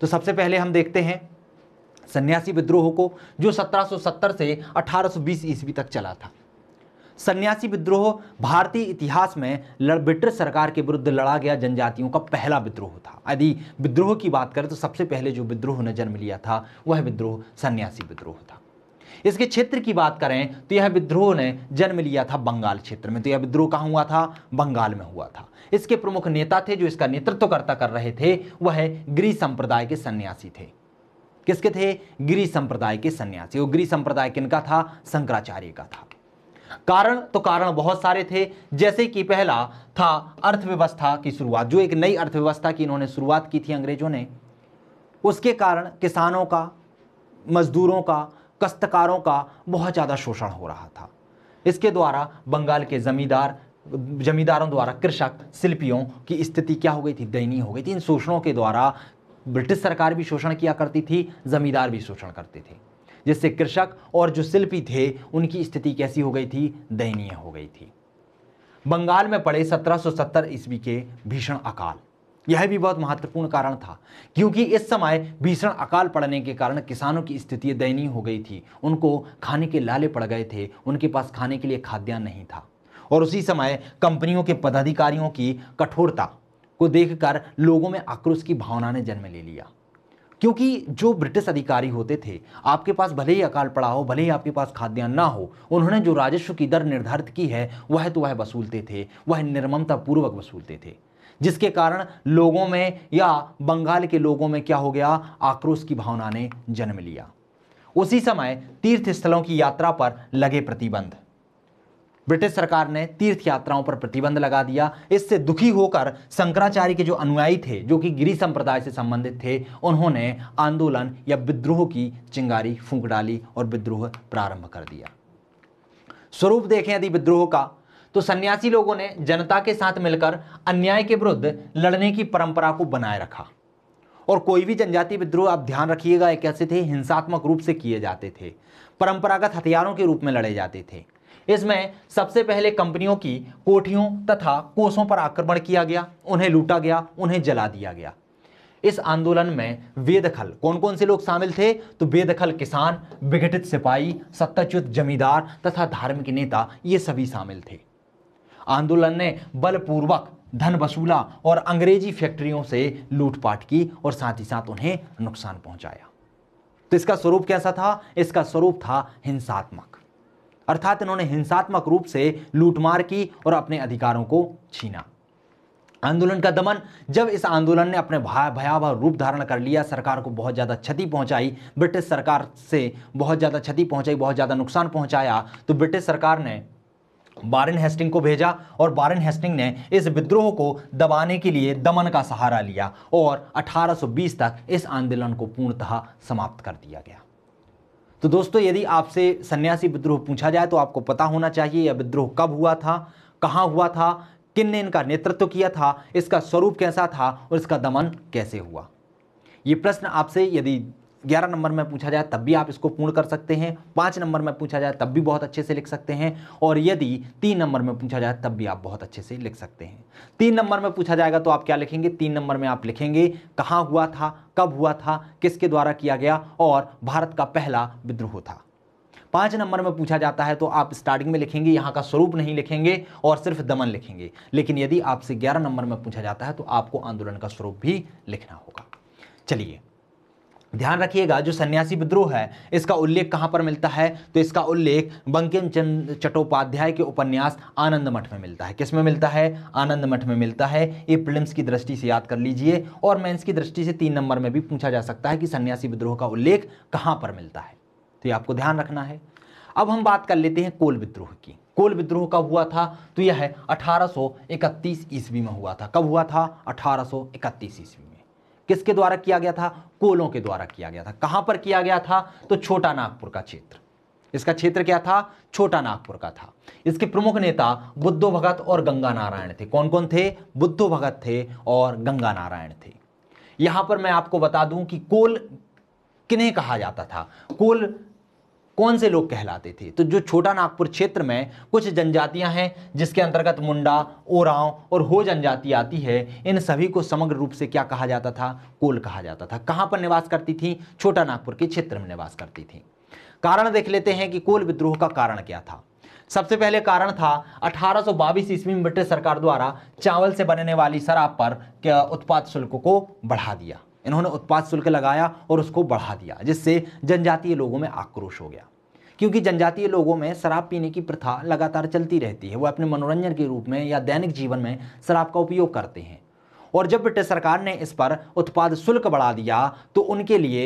Speaker 1: तो सबसे पहले हम देखते हैं सन्यासी विद्रोह को जो 1770 से 1820 ईस्वी तक चला था सन्यासी विद्रोह भारतीय इतिहास में ब्रिटिश सरकार के विरुद्ध लड़ा गया जनजातियों का पहला विद्रोह था यदि विद्रोह की बात करें तो सबसे पहले जो विद्रोह ने जन्म लिया था वह विद्रोह सन्यासी विद्रोह था इसके क्षेत्र की बात करें तो यह विद्रोह ने जन्म लिया था बंगाल क्षेत्र में तो यह विद्रोह कहाँ हुआ था बंगाल में हुआ था इसके प्रमुख नेता थे जो इसका नेतृत्व करता कर रहे थे वह ग्री संप्रदाय के सन्यासी थे किसके थे गिरी संप्रदाय के सन्यासी वो गिरी संप्रदाय किनका था शंकराचार्य का था कारण तो कारण बहुत सारे थे जैसे कि पहला था अर्थव्यवस्था की शुरुआत जो एक नई अर्थव्यवस्था की इन्होंने शुरुआत की थी अंग्रेजों ने उसके कारण किसानों का मजदूरों का कस्तकारों का बहुत ज़्यादा शोषण हो रहा था इसके द्वारा बंगाल के ज़मींदार जमींदारों द्वारा कृषक शिल्पियों की स्थिति क्या हो गई थी दयनीय हो गई थी इन शोषणों के द्वारा ब्रिटिश सरकार भी शोषण किया करती थी जमींदार भी शोषण करते थे जिससे कृषक और जो शिल्पी थे उनकी स्थिति कैसी हो गई थी दयनीय हो गई थी बंगाल में पड़े 1770 ईस्वी के भीषण अकाल यह भी बहुत महत्वपूर्ण कारण था क्योंकि इस समय भीषण अकाल पड़ने के कारण किसानों की स्थिति दयनीय हो गई थी उनको खाने के लाले पड़ गए थे उनके पास खाने के लिए खाद्यान्न नहीं था और उसी समय कंपनियों के पदाधिकारियों की कठोरता को देखकर लोगों में आक्रोश की भावना ने जन्म ले लिया क्योंकि जो ब्रिटिश अधिकारी होते थे आपके पास भले ही अकाल पड़ा हो भले ही आपके पास खाद्यान्न ना हो उन्होंने जो राजस्व की दर निर्धारित की है वह तो वह वसूलते थे वह निर्ममतापूर्वक वसूलते थे जिसके कारण लोगों में या बंगाल के लोगों में क्या हो गया आक्रोश की भावना ने जन्म लिया उसी समय तीर्थ स्थलों की यात्रा पर लगे प्रतिबंध ब्रिटिश सरकार ने तीर्थ यात्राओं पर प्रतिबंध लगा दिया इससे दुखी होकर शंकराचार्य के जो अनुयायी थे जो कि गिरी संप्रदाय से संबंधित थे उन्होंने आंदोलन या विद्रोह की चिंगारी फूंक डाली और विद्रोह प्रारंभ कर दिया स्वरूप देखें यदि विद्रोह का तो सन्यासी लोगों ने जनता के साथ मिलकर अन्याय के विरुद्ध लड़ने की परंपरा को बनाए रखा और कोई भी जनजाति विद्रोह आप ध्यान रखिएगा एक ऐसे थे हिंसात्मक रूप से किए जाते थे परंपरागत हथियारों के रूप में लड़े जाते थे इसमें सबसे पहले कंपनियों की कोठियों तथा कोसों पर आक्रमण किया गया उन्हें लूटा गया उन्हें जला दिया गया इस आंदोलन में बेदखल कौन कौन से लोग शामिल थे तो बेदखल किसान विघटित सिपाही सत्ताच्युत जमींदार तथा धार्मिक नेता ये सभी शामिल थे आंदोलन ने बलपूर्वक धन वसूला और अंग्रेजी फैक्ट्रियों से लूटपाट की और साथ ही साथ उन्हें नुकसान पहुंचाया तो इसका स्वरूप कैसा था इसका स्वरूप था हिंसात्मक अर्थात इन्होंने हिंसात्मक रूप से लूटमार की और अपने अधिकारों को छीना आंदोलन का दमन जब इस आंदोलन ने अपने भयावह रूप धारण कर लिया सरकार को बहुत ज़्यादा क्षति पहुंचाई ब्रिटिश सरकार से बहुत ज़्यादा क्षति पहुंचाई बहुत ज़्यादा नुकसान पहुंचाया तो ब्रिटिश सरकार ने बारन हेस्टिंग को भेजा और बारन हेस्टिंग ने इस विद्रोह को दबाने के लिए दमन का सहारा लिया और 1820 तक इस आंदोलन को पूर्णतः समाप्त कर दिया गया तो दोस्तों यदि आपसे सन्यासी विद्रोह पूछा जाए तो आपको पता होना चाहिए यह विद्रोह कब हुआ था कहाँ हुआ था किन ने इनका नेतृत्व किया था इसका स्वरूप कैसा था और इसका दमन कैसे हुआ ये प्रश्न आपसे यदि ग्यारह नंबर में पूछा जाए तब भी आप इसको पूर्ण कर सकते हैं पाँच नंबर में पूछा जाए तब भी बहुत अच्छे से लिख सकते हैं और यदि तीन नंबर में पूछा जाए तब भी आप बहुत अच्छे से लिख सकते हैं तीन नंबर में पूछा जाएगा तो आप क्या लिखेंगे तीन नंबर में आप लिखेंगे कहाँ हुआ था कब हुआ था किसके द्वारा किया गया और भारत का पहला विद्रोह था पाँच नंबर में पूछा जाता है तो आप स्टार्टिंग में लिखेंगे यहाँ का स्वरूप नहीं लिखेंगे और सिर्फ दमन लिखेंगे लेकिन यदि आपसे ग्यारह नंबर में पूछा जाता है तो आपको आंदोलन का स्वरूप भी लिखना होगा चलिए ध्यान रखिएगा जो सन्यासी विद्रोह है इसका उल्लेख कहाँ पर मिलता है तो इसका उल्लेख बंकिम चंद चट्टोपाध्याय के उपन्यास आनंद मठ में मिलता है किस में मिलता है आनंद मठ में मिलता है ये प्रिलिम्स की दृष्टि से याद कर लीजिए और मेंस की दृष्टि से तीन नंबर में भी पूछा जा सकता है कि सन्यासी विद्रोह का उल्लेख कहाँ पर मिलता है तो ये आपको ध्यान रखना है अब हम बात कर लेते हैं कोल विद्रोह की कोल विद्रोह कब हुआ था तो यह है अठारह ईस्वी में हुआ था कब हुआ था अठारह ईस्वी किसके द्वारा किया गया था कोलों के द्वारा किया गया था कहां पर किया गया था तो छोटा नागपुर का क्षेत्र इसका क्षेत्र क्या था छोटा नागपुर का था इसके प्रमुख नेता बुद्धो भगत और गंगा नारायण थे कौन कौन थे बुद्धो भगत थे और गंगा नारायण थे यहां पर मैं आपको बता दूं कि कोल किन्हें कहा जाता था कोल कौन से लोग कहलाते थे तो जो छोटा नागपुर क्षेत्र में कुछ जनजातियां हैं जिसके अंतर्गत मुंडा ओराव और हो जनजाति आती है इन सभी को समग्र रूप से क्या कहा जाता था कोल कहा जाता था कहाँ पर निवास करती थी छोटा नागपुर के क्षेत्र में निवास करती थी कारण देख लेते हैं कि कोल विद्रोह का कारण क्या था सबसे पहले कारण था बाईस ईस्वी में ब्रिटिश सरकार द्वारा चावल से बनने वाली शराब पर उत्पाद शुल्क को बढ़ा दिया इन्होंने उत्पाद शुल्क लगाया और उसको बढ़ा दिया जिससे जनजातीय लोगों में आक्रोश हो गया क्योंकि जनजातीय लोगों में शराब पीने की प्रथा लगातार चलती रहती है वो अपने मनोरंजन के रूप में या दैनिक जीवन में शराब का उपयोग करते हैं और जब ब्रिटिश सरकार ने इस पर उत्पाद शुल्क बढ़ा दिया तो उनके लिए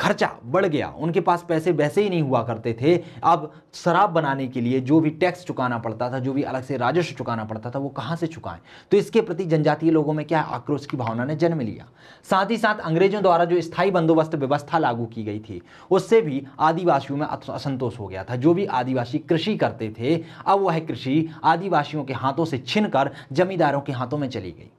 Speaker 1: खर्चा बढ़ गया उनके पास पैसे वैसे ही नहीं हुआ करते थे अब शराब बनाने के लिए जो भी टैक्स चुकाना पड़ता था जो भी अलग से राजस्व चुकाना पड़ता था वो कहाँ से चुकाएं तो इसके प्रति जनजातीय लोगों में क्या आक्रोश की भावना ने जन्म लिया साथ ही साथ अंग्रेजों द्वारा जो स्थायी बंदोबस्त व्यवस्था लागू की गई थी उससे भी आदिवासियों में असंतोष हो गया था जो भी आदिवासी कृषि करते थे अब वह कृषि आदिवासियों के हाथों से छिन जमींदारों के हाथों में चली गई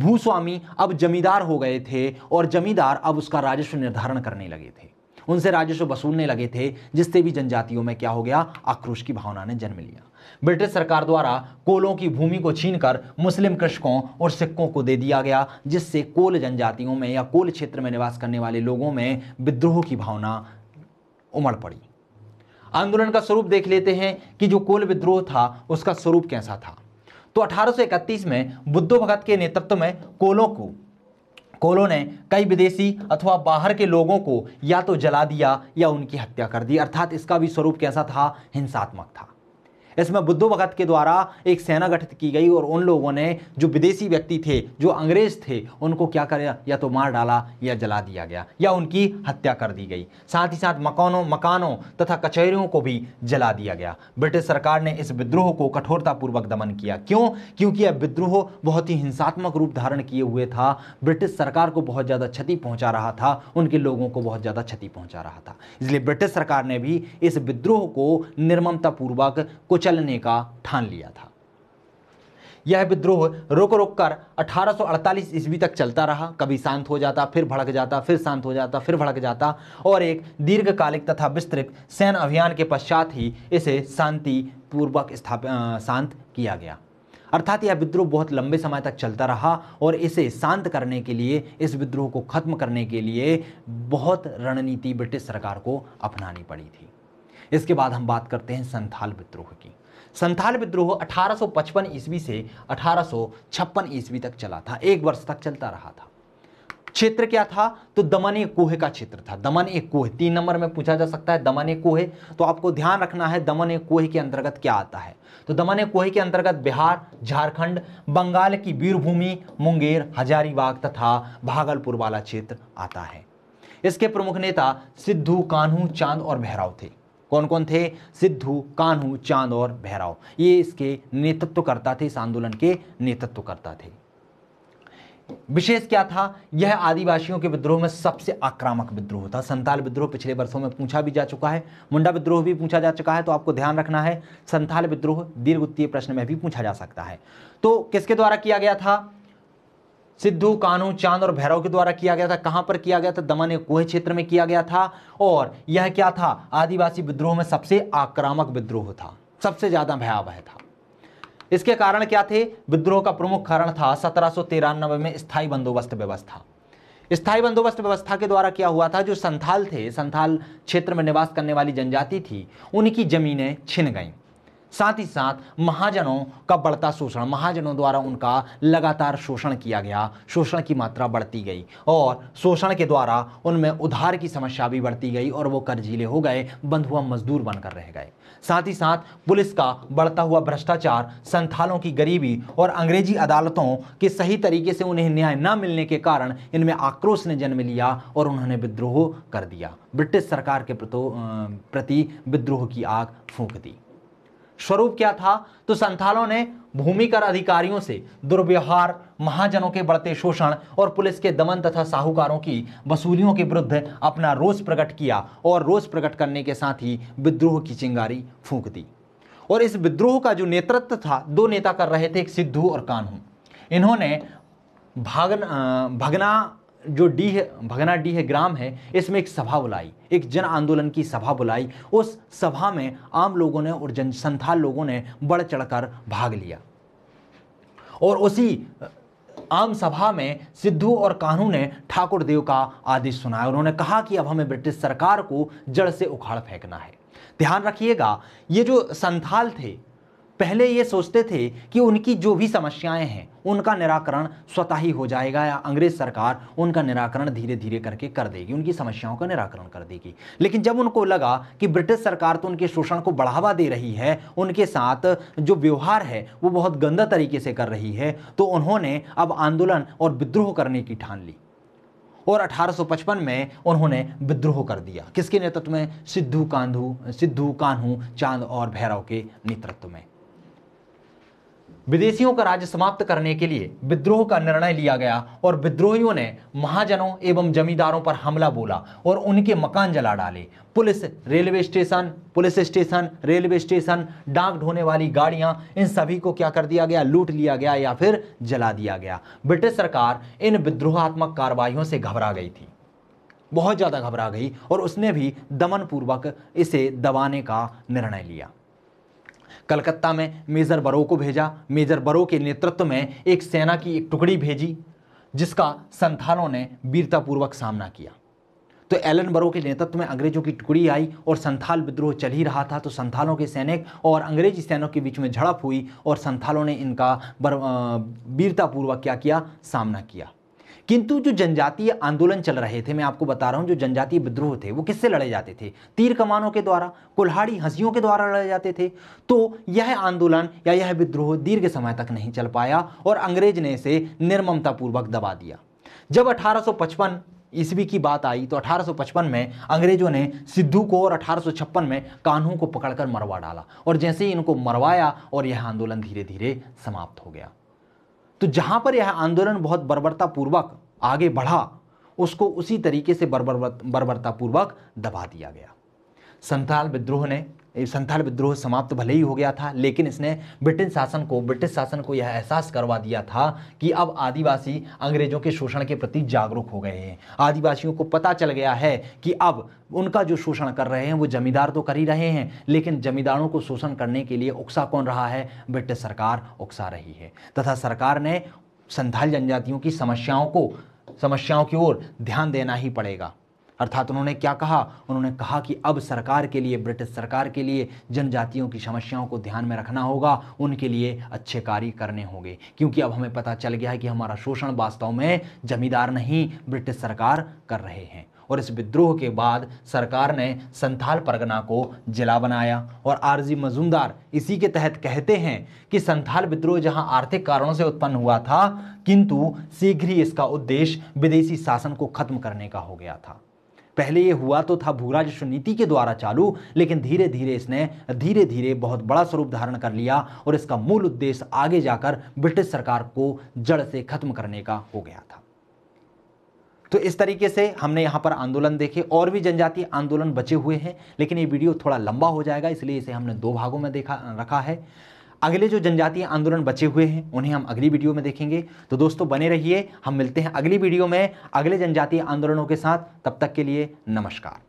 Speaker 1: भूस्वामी अब जमींदार हो गए थे और जमींदार अब उसका राजस्व निर्धारण करने लगे थे उनसे राजस्व वसूलने लगे थे जिससे भी जनजातियों में क्या हो गया आक्रोश की भावना ने जन्म लिया ब्रिटिश सरकार द्वारा कोलों की भूमि को छीनकर मुस्लिम कृषकों और सिक्कों को दे दिया गया जिससे कोल जनजातियों में या कोल क्षेत्र में निवास करने वाले लोगों में विद्रोह की भावना उमड़ पड़ी आंदोलन का स्वरूप देख लेते हैं कि जो कोल विद्रोह था उसका स्वरूप कैसा था तो 1831 में बुद्धो भगत के नेतृत्व में कोलों को कोलों ने कई विदेशी अथवा बाहर के लोगों को या तो जला दिया या उनकी हत्या कर दी अर्थात इसका भी स्वरूप कैसा था हिंसात्मक था इसमें बुद्धो भगत के द्वारा एक सेना गठित की गई और उन लोगों ने जो विदेशी व्यक्ति थे जो अंग्रेज थे उनको क्या करा या तो मार डाला या जला दिया गया या उनकी हत्या कर दी गई साथ ही साथ मकानों मकानों तथा कचहरियों को भी जला दिया गया ब्रिटिश सरकार ने इस विद्रोह को कठोरतापूर्वक दमन किया क्यों क्योंकि यह विद्रोह बहुत ही हिंसात्मक रूप धारण किए हुए था ब्रिटिश सरकार को बहुत ज़्यादा क्षति पहुँचा रहा था उनके लोगों को बहुत ज़्यादा क्षति पहुँचा रहा था इसलिए ब्रिटिश सरकार ने भी इस विद्रोह को निर्ममतापूर्वक कुछ चलने का ठान लिया था यह विद्रोह रुक रुक कर 1848 ईस्वी तक चलता रहा कभी शांत हो जाता फिर भड़क जाता फिर शांत हो जाता फिर भड़क जाता और एक दीर्घकालिक तथा विस्तृत सैन्य अभियान के पश्चात ही इसे शांति पूर्वक शांत किया गया अर्थात यह विद्रोह बहुत लंबे समय तक चलता रहा और इसे शांत करने के लिए इस विद्रोह को खत्म करने के लिए बहुत रणनीति ब्रिटिश सरकार को अपनानी पड़ी थी इसके बाद हम बात करते हैं संथाल विद्रोह की संथाल विद्रोह 1855 ईस्वी से 1856 ईस्वी तक चला था एक वर्ष तक चलता रहा था क्षेत्र क्या था तो दमन ए कोहे का क्षेत्र था दमन ए कोहे तीन नंबर में पूछा जा सकता है दमन ए कोहे तो आपको ध्यान रखना है दमन ए कोहे के अंतर्गत क्या आता है तो दमन ए कोहे के अंतर्गत बिहार झारखंड बंगाल की वीरभूमि मुंगेर हजारीबाग तथा भागलपुर वाला क्षेत्र आता है इसके प्रमुख नेता सिद्धू कान्हू चांद और मेहराव थे कौन कौन थे सिद्धू कान्हू चांद और भैराव ये इसके नेतृत्वकर्ता थे इस आंदोलन के नेतृत्वकर्ता थे विशेष क्या था यह आदिवासियों के विद्रोह में सबसे आक्रामक विद्रोह था संथाल विद्रोह पिछले वर्षों में पूछा भी जा चुका है मुंडा विद्रोह भी पूछा जा चुका है तो आपको ध्यान रखना है संथाल विद्रोह दीर्घ उत्तीय प्रश्न में भी पूछा जा सकता है तो किसके द्वारा किया गया था सिद्धू कानू चांद और भैरव के द्वारा किया गया था कहां पर किया गया था दमन कुहे क्षेत्र में किया गया था और यह क्या था आदिवासी विद्रोह में सबसे आक्रामक विद्रोह था सबसे ज्यादा भयावह था इसके कारण क्या थे विद्रोह का प्रमुख कारण था सत्रह में स्थायी बंदोबस्त व्यवस्था स्थायी बंदोबस्त व्यवस्था के द्वारा क्या हुआ था जो संथाल थे संथाल क्षेत्र में निवास करने वाली जनजाति थी उनकी जमीनें छिन गईं साथ ही साथ महाजनों का बढ़ता शोषण महाजनों द्वारा उनका लगातार शोषण किया गया शोषण की मात्रा बढ़ती गई और शोषण के द्वारा उनमें उधार की समस्या भी बढ़ती गई और वो कर्जीले हो गए बंधुआ मजदूर बनकर रह गए साथ ही साथ पुलिस का बढ़ता हुआ भ्रष्टाचार संथालों की गरीबी और अंग्रेजी अदालतों के सही तरीके से उन्हें न्याय न मिलने के कारण इनमें आक्रोश ने जन्म लिया और उन्होंने विद्रोह कर दिया ब्रिटिश सरकार के प्रति विद्रोह की आग फूंक दी स्वरूप क्या था तो संथालों ने भूमिकर अधिकारियों से दुर्व्यवहार महाजनों के बढ़ते शोषण और पुलिस के दमन तथा साहूकारों की वसूलियों के विरुद्ध अपना रोष प्रकट किया और रोष प्रकट करने के साथ ही विद्रोह की चिंगारी फूंक दी और इस विद्रोह का जो नेतृत्व था दो नेता कर रहे थे एक सिद्धू और कानू इन्होंने भागन भगना जो डी है भगना डी है ग्राम है इसमें एक सभा बुलाई एक जन आंदोलन की सभा बुलाई उस सभा में आम लोगों ने और जन संथाल लोगों ने बढ़ चढ़कर भाग लिया और उसी आम सभा में सिद्धू और कान्हू ने ठाकुर देव का आदेश सुनाया उन्होंने कहा कि अब हमें ब्रिटिश सरकार को जड़ से उखाड़ फेंकना है ध्यान रखिएगा ये जो संथाल थे पहले ये सोचते थे कि उनकी जो भी समस्याएं हैं उनका निराकरण स्वतः ही हो जाएगा या अंग्रेज सरकार उनका निराकरण धीरे धीरे करके कर देगी उनकी समस्याओं का निराकरण कर देगी लेकिन जब उनको लगा कि ब्रिटिश सरकार तो उनके शोषण को बढ़ावा दे रही है उनके साथ जो व्यवहार है वो बहुत गंदा तरीके से कर रही है तो उन्होंने अब आंदोलन और विद्रोह करने की ठान ली और 1855 में उन्होंने विद्रोह कर दिया किसके नेतृत्व में सिद्धू कांधू सिद्धू कान्हू चांद और भैरव के नेतृत्व में विदेशियों का राज्य समाप्त करने के लिए विद्रोह का निर्णय लिया गया और विद्रोहियों ने महाजनों एवं जमींदारों पर हमला बोला और उनके मकान जला डाले police railway station police station railway station डाक ढोने वाली गाड़ियां इन सभी को क्या कर दिया गया लूट लिया गया या फिर जला दिया गया ब्रिटिश सरकार इन विद्रोहात्मक कार्रवाइयों से घबरा गई थी बहुत ज़्यादा घबरा गई और उसने भी दमन पूर्वक इसे दबाने का निर्णय लिया कलकत्ता में मेजर बरो को भेजा मेजर बरो के नेतृत्व में एक सेना की एक टुकड़ी भेजी जिसका संथालों ने वीरतापूर्वक सामना किया तो एलन बरो के नेतृत्व में अंग्रेजों की टुकड़ी आई और संथाल विद्रोह चल ही रहा था तो संथालों के सैनिक और अंग्रेजी सैनिकों के बीच में झड़प हुई और संथालों ने इनका वीरतापूर्वक क्या किया सामना किया किंतु जो जनजातीय आंदोलन चल रहे थे मैं आपको बता रहा हूँ जो जनजातीय विद्रोह थे वो किससे लड़े जाते थे तीर कमानों के द्वारा कुल्हाड़ी हंसियों के द्वारा लड़े जाते थे तो यह आंदोलन या यह विद्रोह दीर्घ समय तक नहीं चल पाया और अंग्रेज ने इसे निर्ममतापूर्वक दबा दिया जब 1855 ईस्वी की बात आई तो 1855 में अंग्रेजों ने सिद्धू को और 1856 में कान्हू को पकड़कर मरवा डाला और जैसे ही इनको मरवाया और यह आंदोलन धीरे धीरे समाप्त हो गया तो जहां पर यह आंदोलन बहुत बर्बरतापूर्वक आगे बढ़ा उसको उसी तरीके से बर्बरतापूर्वक दबा दिया गया संथाल विद्रोह ने संथाल विद्रोह समाप्त भले ही हो गया था लेकिन इसने ब्रिटिश शासन को ब्रिटिश शासन को यह एहसास करवा दिया था कि अब आदिवासी अंग्रेजों के शोषण के प्रति जागरूक हो गए हैं आदिवासियों को पता चल गया है कि अब उनका जो शोषण कर रहे हैं वो जमींदार तो कर ही रहे हैं लेकिन जमींदारों को शोषण करने के लिए उकसा कौन रहा है ब्रिटिश सरकार उकसा रही है तथा सरकार ने संथाल जनजातियों की समस्याओं को समस्याओं की ओर ध्यान देना ही पड़ेगा अर्थात उन्होंने क्या कहा उन्होंने कहा कि अब सरकार के लिए ब्रिटिश सरकार के लिए जनजातियों की समस्याओं को ध्यान में रखना होगा उनके लिए अच्छे कार्य करने होंगे क्योंकि अब हमें पता चल गया है कि हमारा शोषण वास्तव में जमींदार नहीं ब्रिटिश सरकार कर रहे हैं और इस विद्रोह के बाद सरकार ने संथाल परगना को जिला बनाया और आरजी मजूमदार इसी के तहत कहते हैं कि संथाल विद्रोह जहां आर्थिक कारणों से उत्पन्न हुआ था किंतु शीघ्र ही इसका उद्देश्य विदेशी शासन को खत्म करने का हो गया था पहले ये हुआ तो था राजस्व नीति के द्वारा चालू लेकिन धीरे धीरे इसने धीरे धीरे बहुत बड़ा स्वरूप धारण कर लिया और इसका मूल उद्देश्य आगे जाकर ब्रिटिश सरकार को जड़ से खत्म करने का हो गया था तो इस तरीके से हमने यहाँ पर आंदोलन देखे और भी जनजातीय आंदोलन बचे हुए हैं लेकिन ये वीडियो थोड़ा लंबा हो जाएगा इसलिए इसे हमने दो भागों में देखा रखा है अगले जो जनजातीय आंदोलन बचे हुए हैं उन्हें हम अगली वीडियो में देखेंगे तो दोस्तों बने रहिए हम मिलते हैं अगली वीडियो में अगले जनजातीय आंदोलनों के साथ तब तक के लिए नमस्कार